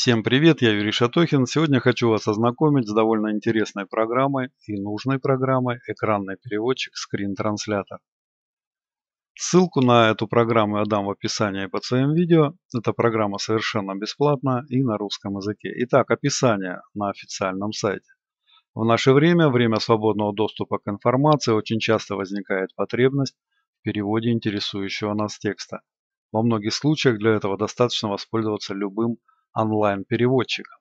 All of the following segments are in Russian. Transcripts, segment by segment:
Всем привет, я Юрий Шатохин. Сегодня хочу вас ознакомить с довольно интересной программой и нужной программой «Экранный переводчик скрин-транслятор». Ссылку на эту программу я дам в описании под своим видео. Эта программа совершенно бесплатна и на русском языке. Итак, описание на официальном сайте. В наше время, время свободного доступа к информации, очень часто возникает потребность в переводе интересующего нас текста. Во многих случаях для этого достаточно воспользоваться любым онлайн-переводчиком.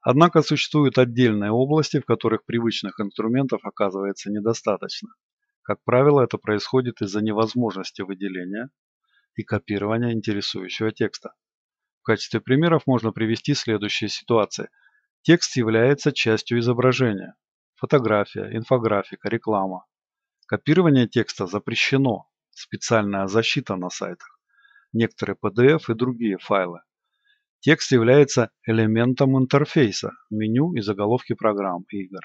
Однако существуют отдельные области, в которых привычных инструментов оказывается недостаточно. Как правило, это происходит из-за невозможности выделения и копирования интересующего текста. В качестве примеров можно привести следующие ситуации. Текст является частью изображения. Фотография, инфографика, реклама. Копирование текста запрещено. Специальная защита на сайтах. Некоторые PDF и другие файлы. Текст является элементом интерфейса, меню и заголовки программ игр.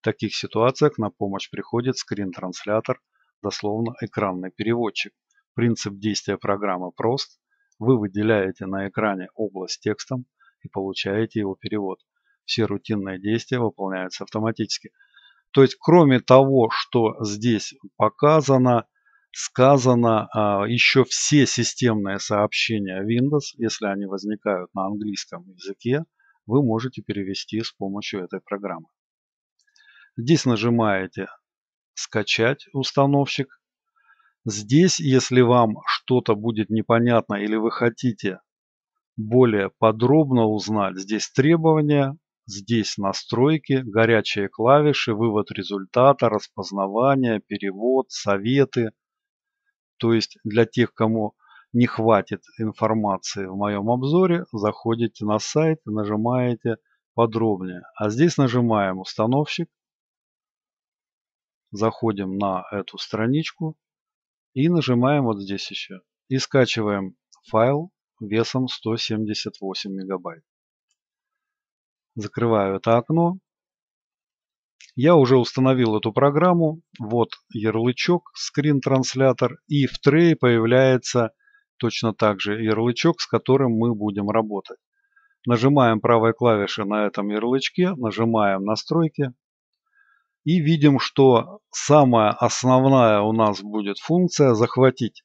В таких ситуациях на помощь приходит скрин-транслятор, дословно экранный переводчик. Принцип действия программы прост. Вы выделяете на экране область текстом и получаете его перевод. Все рутинные действия выполняются автоматически. То есть, кроме того, что здесь показано, сказано а, еще все системные сообщения Windows, если они возникают на английском языке, вы можете перевести с помощью этой программы. Здесь нажимаете «Скачать установщик». Здесь, если вам что-то будет непонятно или вы хотите более подробно узнать, здесь требования, Здесь настройки, горячие клавиши, вывод результата, распознавание, перевод, советы, то есть для тех, кому не хватит информации в моем обзоре, заходите на сайт и нажимаете подробнее. А здесь нажимаем установщик, заходим на эту страничку и нажимаем вот здесь еще. И скачиваем файл весом 178 мегабайт. Закрываю это окно я уже установил эту программу, вот ярлычок, скрин-транслятор, и в трее появляется точно так же ярлычок, с которым мы будем работать. Нажимаем правой клавишей на этом ярлычке, нажимаем настройки и видим, что самая основная у нас будет функция захватить.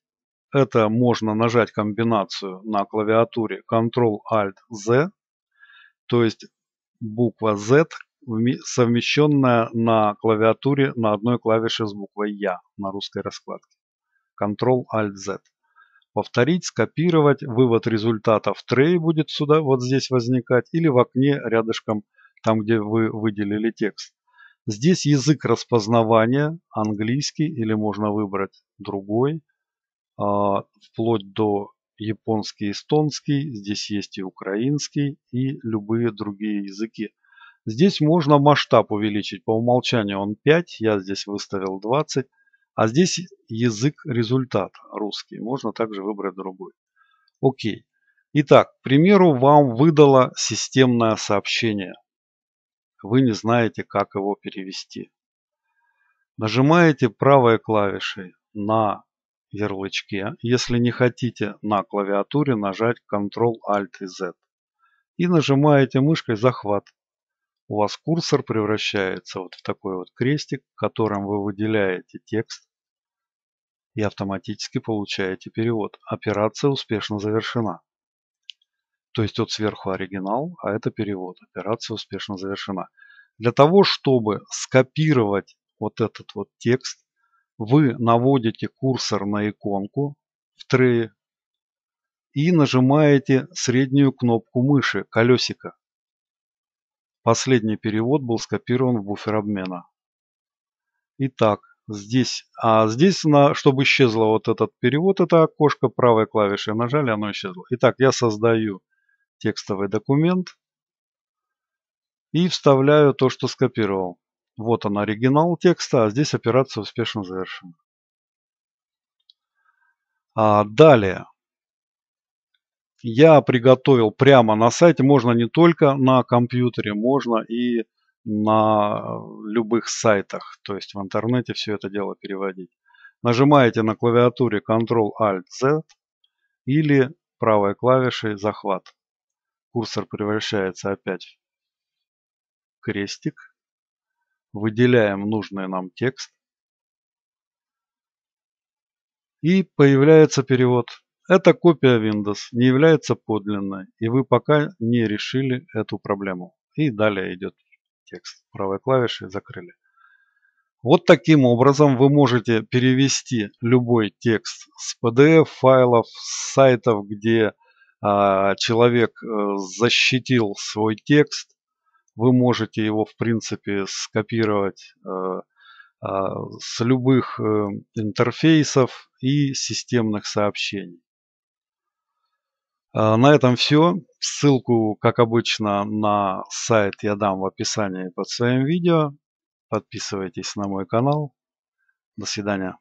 Это можно нажать комбинацию на клавиатуре Ctrl-Alt-Z, то есть буква Z совмещенная на клавиатуре на одной клавише с буквой «Я» на русской раскладке. Ctrl-Alt-Z. Повторить, скопировать, вывод результата в трей будет сюда, вот здесь возникать, или в окне рядышком, там где вы выделили текст. Здесь язык распознавания, английский, или можно выбрать другой, а, вплоть до японский, эстонский, здесь есть и украинский, и любые другие языки. Здесь можно масштаб увеличить. По умолчанию он 5, я здесь выставил 20. А здесь язык результат русский. Можно также выбрать другой. Окей. Итак, к примеру, вам выдало системное сообщение. Вы не знаете, как его перевести. Нажимаете правой клавишей на ярлычке. Если не хотите на клавиатуре нажать Ctrl-Alt и Z. И нажимаете мышкой захват у вас курсор превращается вот в такой вот крестик, которым вы выделяете текст и автоматически получаете перевод. Операция успешно завершена. То есть вот сверху оригинал, а это перевод. Операция успешно завершена. Для того, чтобы скопировать вот этот вот текст, вы наводите курсор на иконку в трее и нажимаете среднюю кнопку мыши, колесика. Последний перевод был скопирован в буфер обмена. Итак, здесь, а здесь, на, чтобы исчезло вот этот перевод, это окошко правой клавишей нажали, оно исчезло. Итак, я создаю текстовый документ и вставляю то, что скопировал. Вот он оригинал текста, а здесь операция успешно завершена. А далее, я приготовил прямо на сайте. Можно не только на компьютере, можно и на любых сайтах, то есть в интернете все это дело переводить. Нажимаете на клавиатуре Ctrl-Alt-Z или правой клавишей захват. Курсор превращается опять в крестик. Выделяем нужный нам текст. И появляется перевод. Эта копия Windows не является подлинной, и вы пока не решили эту проблему. И далее идет текст. Правой клавишей закрыли. Вот таким образом вы можете перевести любой текст с PDF файлов, с сайтов, где а, человек э, защитил свой текст. Вы можете его в принципе скопировать э, а, с любых э, интерфейсов и системных сообщений. А, на этом все. Ссылку, как обычно, на сайт я дам в описании под своим видео. Подписывайтесь на мой канал. До свидания.